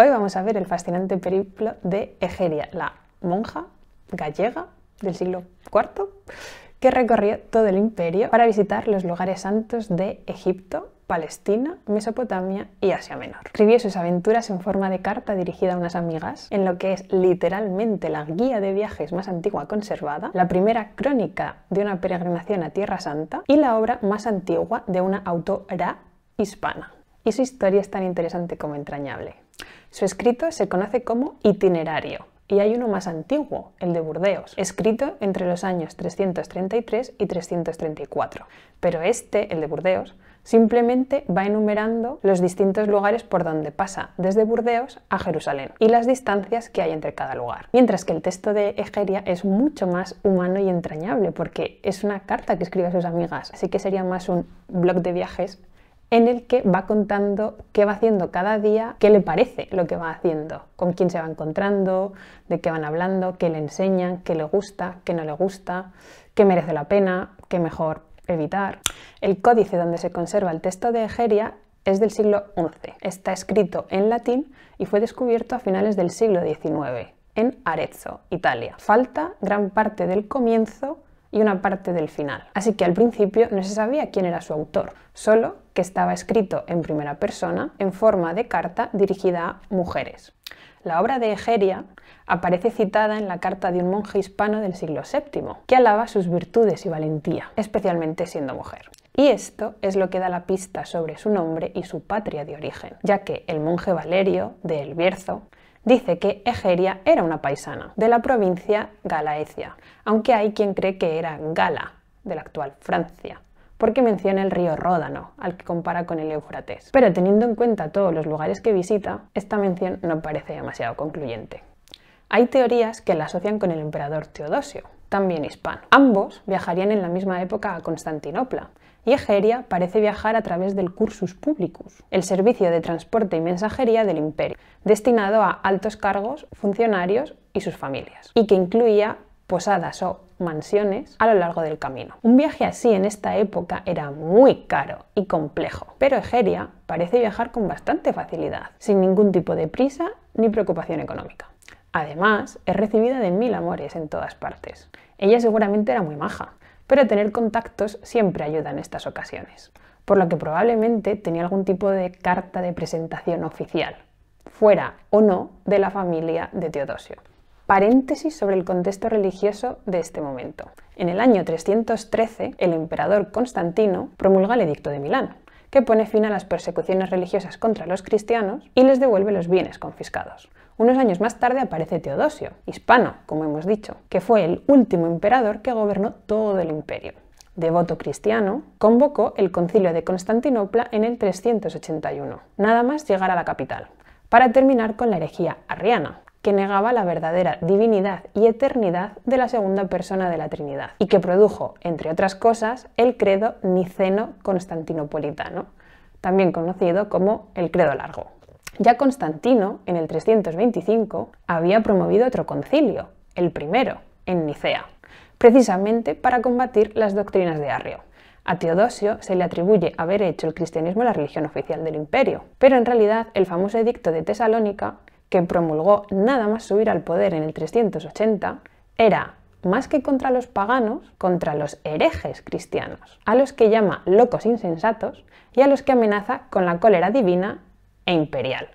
Hoy vamos a ver el fascinante periplo de Egeria, la monja gallega del siglo IV, que recorrió todo el imperio para visitar los lugares santos de Egipto, Palestina, Mesopotamia y Asia Menor. Escribió sus aventuras en forma de carta dirigida a unas amigas, en lo que es literalmente la guía de viajes más antigua conservada, la primera crónica de una peregrinación a Tierra Santa y la obra más antigua de una autora hispana. Y su historia es tan interesante como entrañable. Su escrito se conoce como itinerario y hay uno más antiguo, el de Burdeos, escrito entre los años 333 y 334. Pero este, el de Burdeos, simplemente va enumerando los distintos lugares por donde pasa, desde Burdeos a Jerusalén, y las distancias que hay entre cada lugar. Mientras que el texto de Egeria es mucho más humano y entrañable, porque es una carta que escribe a sus amigas, así que sería más un blog de viajes en el que va contando qué va haciendo cada día, qué le parece lo que va haciendo, con quién se va encontrando, de qué van hablando, qué le enseñan, qué le gusta, qué no le gusta, qué merece la pena, qué mejor evitar. El códice donde se conserva el texto de Egeria es del siglo XI. Está escrito en latín y fue descubierto a finales del siglo XIX en Arezzo, Italia. Falta gran parte del comienzo y una parte del final. Así que al principio no se sabía quién era su autor, solo que estaba escrito en primera persona en forma de carta dirigida a mujeres. La obra de Egeria aparece citada en la carta de un monje hispano del siglo VII, que alaba sus virtudes y valentía, especialmente siendo mujer. Y esto es lo que da la pista sobre su nombre y su patria de origen, ya que el monje Valerio de El Bierzo dice que Egeria era una paisana de la provincia Galaecia, aunque hay quien cree que era Gala, de la actual Francia porque menciona el río Ródano, al que compara con el Eufrates. Pero teniendo en cuenta todos los lugares que visita, esta mención no parece demasiado concluyente. Hay teorías que la asocian con el emperador Teodosio, también hispano. Ambos viajarían en la misma época a Constantinopla, y Egeria parece viajar a través del Cursus Publicus, el servicio de transporte y mensajería del imperio, destinado a altos cargos, funcionarios y sus familias, y que incluía posadas o mansiones a lo largo del camino. Un viaje así en esta época era muy caro y complejo, pero Egeria parece viajar con bastante facilidad, sin ningún tipo de prisa ni preocupación económica. Además, es recibida de mil amores en todas partes. Ella seguramente era muy maja, pero tener contactos siempre ayuda en estas ocasiones, por lo que probablemente tenía algún tipo de carta de presentación oficial, fuera o no de la familia de Teodosio. Paréntesis sobre el contexto religioso de este momento. En el año 313, el emperador Constantino promulga el Edicto de Milán, que pone fin a las persecuciones religiosas contra los cristianos y les devuelve los bienes confiscados, unos años más tarde aparece Teodosio, hispano, como hemos dicho, que fue el último emperador que gobernó todo el imperio devoto cristiano, convocó el concilio de Constantinopla en el 381, nada más llegar a la capital, para terminar con la herejía arriana, que negaba la verdadera divinidad y eternidad de la segunda persona de la Trinidad, y que produjo, entre otras cosas, el credo niceno-constantinopolitano, también conocido como el credo largo. Ya Constantino, en el 325, había promovido otro concilio, el primero, en Nicea, precisamente para combatir las doctrinas de Arrio. A Teodosio se le atribuye haber hecho el cristianismo la religión oficial del imperio, pero en realidad el famoso edicto de Tesalónica, que promulgó nada más subir al poder en el 380, era más que contra los paganos, contra los herejes cristianos, a los que llama locos insensatos y a los que amenaza con la cólera divina e imperial.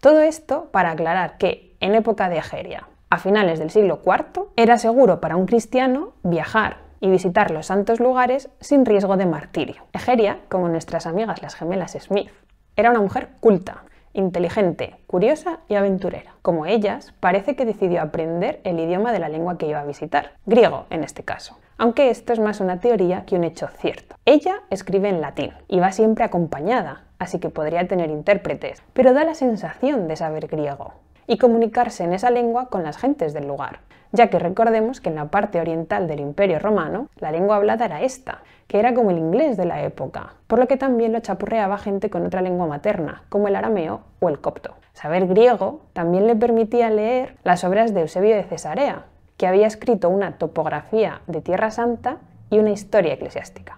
Todo esto para aclarar que, en época de Egeria, a finales del siglo IV, era seguro para un cristiano viajar y visitar los santos lugares sin riesgo de martirio. Egeria, como nuestras amigas las gemelas Smith, era una mujer culta, inteligente, curiosa y aventurera. Como ellas, parece que decidió aprender el idioma de la lengua que iba a visitar, griego en este caso aunque esto es más una teoría que un hecho cierto. Ella escribe en latín y va siempre acompañada, así que podría tener intérpretes, pero da la sensación de saber griego y comunicarse en esa lengua con las gentes del lugar, ya que recordemos que en la parte oriental del Imperio Romano la lengua hablada era esta, que era como el inglés de la época, por lo que también lo chapurreaba gente con otra lengua materna, como el arameo o el copto. Saber griego también le permitía leer las obras de Eusebio de Cesarea, que había escrito una topografía de Tierra Santa y una historia eclesiástica.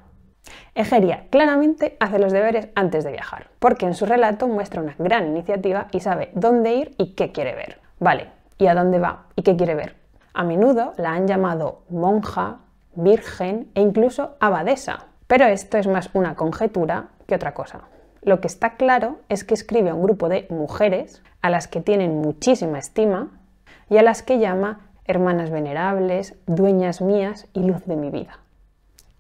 Egeria claramente hace los deberes antes de viajar, porque en su relato muestra una gran iniciativa y sabe dónde ir y qué quiere ver. Vale, ¿y a dónde va y qué quiere ver? A menudo la han llamado monja, virgen e incluso abadesa, pero esto es más una conjetura que otra cosa. Lo que está claro es que escribe a un grupo de mujeres a las que tienen muchísima estima y a las que llama hermanas venerables, dueñas mías y luz de mi vida.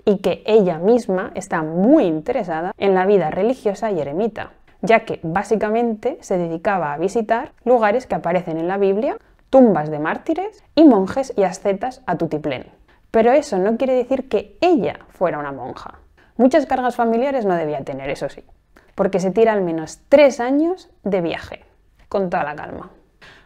Y que ella misma está muy interesada en la vida religiosa y eremita, ya que básicamente se dedicaba a visitar lugares que aparecen en la Biblia, tumbas de mártires y monjes y ascetas a tutiplén. Pero eso no quiere decir que ella fuera una monja. Muchas cargas familiares no debía tener, eso sí, porque se tira al menos tres años de viaje, con toda la calma.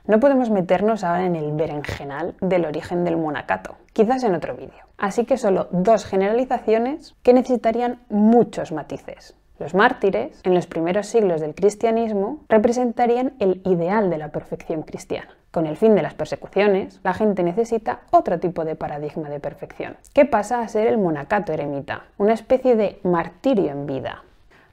No podemos meternos ahora en el berenjenal del origen del monacato, quizás en otro vídeo. Así que solo dos generalizaciones que necesitarían muchos matices. Los mártires, en los primeros siglos del cristianismo, representarían el ideal de la perfección cristiana. Con el fin de las persecuciones, la gente necesita otro tipo de paradigma de perfección, que pasa a ser el monacato eremita, una especie de martirio en vida,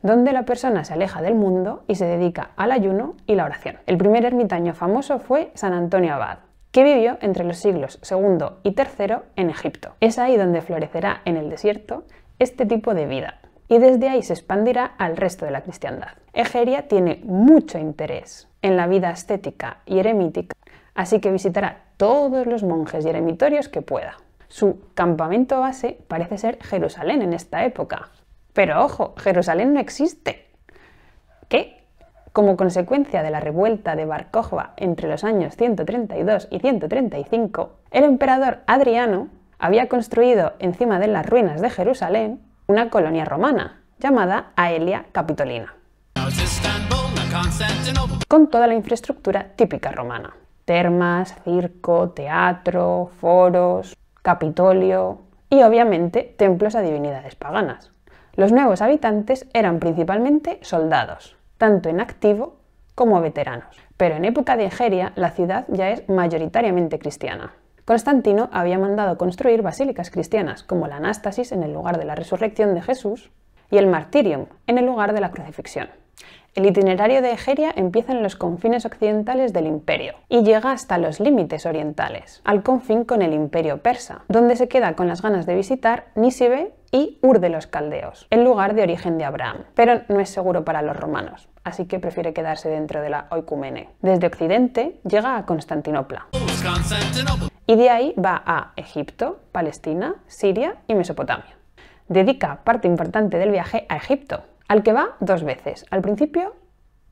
donde la persona se aleja del mundo y se dedica al ayuno y la oración. El primer ermitaño famoso fue San Antonio Abad que vivió entre los siglos II y III en Egipto. Es ahí donde florecerá en el desierto este tipo de vida y desde ahí se expandirá al resto de la cristiandad. Egeria tiene mucho interés en la vida estética y eremítica, así que visitará todos los monjes y eremitorios que pueda. Su campamento base parece ser Jerusalén en esta época, pero ojo, Jerusalén no existe. ¿Qué? Como consecuencia de la revuelta de Bar entre los años 132 y 135, el emperador Adriano había construido encima de las ruinas de Jerusalén una colonia romana llamada Aelia Capitolina, con toda la infraestructura típica romana. Termas, circo, teatro, foros, capitolio y obviamente templos a divinidades paganas. Los nuevos habitantes eran principalmente soldados, tanto en activo como veteranos. Pero en época de Egeria la ciudad ya es mayoritariamente cristiana. Constantino había mandado construir basílicas cristianas como la Anástasis en el lugar de la resurrección de Jesús y el Martirium en el lugar de la crucifixión. El itinerario de Egeria empieza en los confines occidentales del imperio y llega hasta los límites orientales, al confín con el imperio persa, donde se queda con las ganas de visitar Nisibe y Ur de los Caldeos, el lugar de origen de Abraham, pero no es seguro para los romanos, así que prefiere quedarse dentro de la Oikumene. Desde Occidente llega a Constantinopla. Y de ahí va a Egipto, Palestina, Siria y Mesopotamia. Dedica parte importante del viaje a Egipto, al que va dos veces, al principio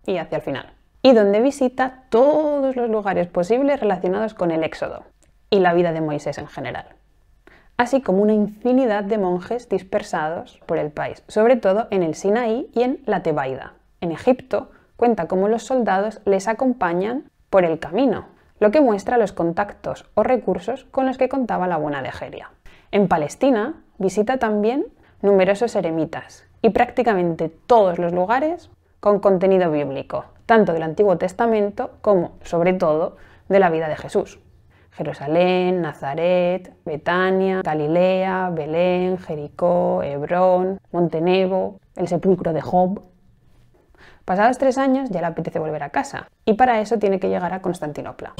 y hacia el final, y donde visita todos los lugares posibles relacionados con el Éxodo y la vida de Moisés en general así como una infinidad de monjes dispersados por el país, sobre todo en el Sinaí y en la Tebaida. En Egipto cuenta cómo los soldados les acompañan por el camino, lo que muestra los contactos o recursos con los que contaba la buena Legeria. En Palestina visita también numerosos eremitas y prácticamente todos los lugares con contenido bíblico, tanto del Antiguo Testamento como, sobre todo, de la vida de Jesús. Jerusalén, Nazaret, Betania, Galilea, Belén, Jericó, Hebrón, Montenegro, el sepulcro de Job. Pasados tres años ya le apetece volver a casa, y para eso tiene que llegar a Constantinopla.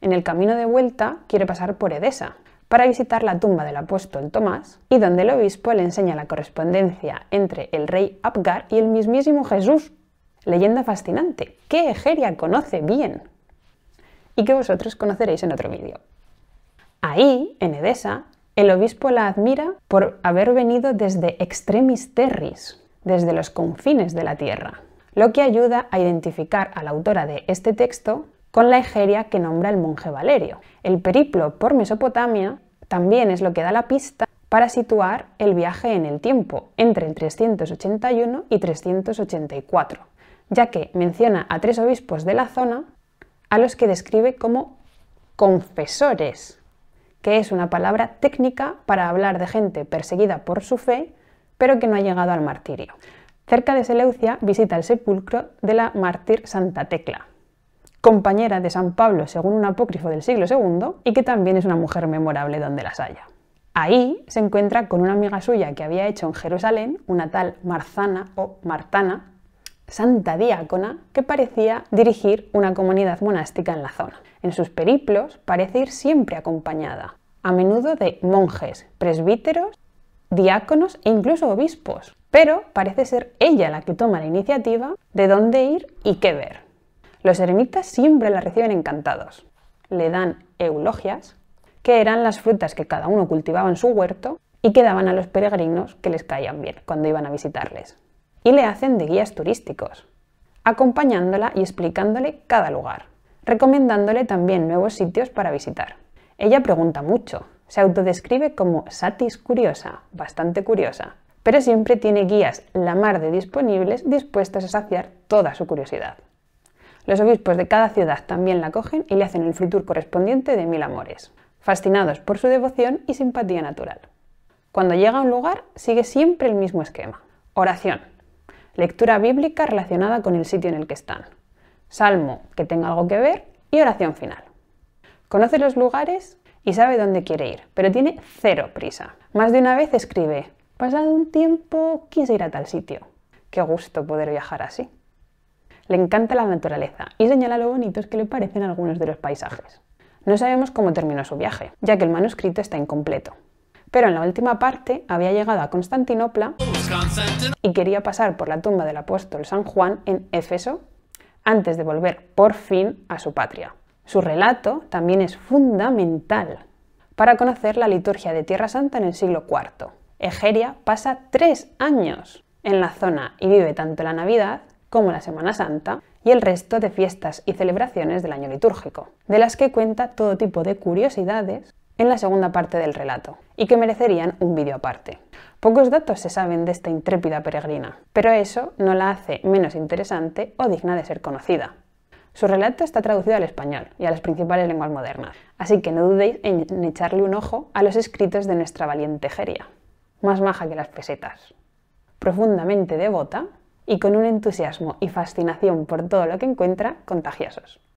En el camino de vuelta quiere pasar por Edesa, para visitar la tumba del apóstol Tomás y donde el obispo le enseña la correspondencia entre el rey Abgar y el mismísimo Jesús. Leyenda fascinante, ¡Qué Egeria conoce bien y que vosotros conoceréis en otro vídeo. Ahí, en Edesa, el obispo la admira por haber venido desde extremis terris, desde los confines de la tierra, lo que ayuda a identificar a la autora de este texto con la Egeria que nombra el monje Valerio. El periplo por Mesopotamia también es lo que da la pista para situar el viaje en el tiempo, entre el 381 y 384, ya que menciona a tres obispos de la zona a los que describe como confesores, que es una palabra técnica para hablar de gente perseguida por su fe, pero que no ha llegado al martirio. Cerca de Seleucia visita el sepulcro de la mártir Santa Tecla, compañera de San Pablo según un apócrifo del siglo II y que también es una mujer memorable donde las haya. Ahí se encuentra con una amiga suya que había hecho en Jerusalén, una tal Marzana o Martana, santa diácona que parecía dirigir una comunidad monástica en la zona. En sus periplos parece ir siempre acompañada, a menudo de monjes, presbíteros, diáconos e incluso obispos, pero parece ser ella la que toma la iniciativa de dónde ir y qué ver. Los eremitas siempre la reciben encantados, le dan eulogias, que eran las frutas que cada uno cultivaba en su huerto y que daban a los peregrinos que les caían bien cuando iban a visitarles y le hacen de guías turísticos, acompañándola y explicándole cada lugar, recomendándole también nuevos sitios para visitar. Ella pregunta mucho, se autodescribe como Satis curiosa, bastante curiosa, pero siempre tiene guías la mar de disponibles dispuestos a saciar toda su curiosidad. Los obispos de cada ciudad también la cogen y le hacen el frutur correspondiente de mil amores, fascinados por su devoción y simpatía natural. Cuando llega a un lugar, sigue siempre el mismo esquema. Oración, lectura bíblica relacionada con el sitio en el que están, salmo que tenga algo que ver y oración final. Conoce los lugares y sabe dónde quiere ir, pero tiene cero prisa. Más de una vez escribe, pasado un tiempo quise ir a tal sitio. Qué gusto poder viajar así. Le encanta la naturaleza y señala lo bonitos que le parecen algunos de los paisajes. No sabemos cómo terminó su viaje, ya que el manuscrito está incompleto pero en la última parte había llegado a Constantinopla y quería pasar por la tumba del apóstol San Juan en Éfeso antes de volver por fin a su patria. Su relato también es fundamental para conocer la liturgia de Tierra Santa en el siglo IV. Egeria pasa tres años en la zona y vive tanto la Navidad como la Semana Santa y el resto de fiestas y celebraciones del año litúrgico, de las que cuenta todo tipo de curiosidades en la segunda parte del relato y que merecerían un vídeo aparte. Pocos datos se saben de esta intrépida peregrina, pero eso no la hace menos interesante o digna de ser conocida. Su relato está traducido al español y a las principales lenguas modernas, así que no dudéis en echarle un ojo a los escritos de nuestra valiente Geria, más maja que las pesetas. Profundamente devota y con un entusiasmo y fascinación por todo lo que encuentra contagiosos.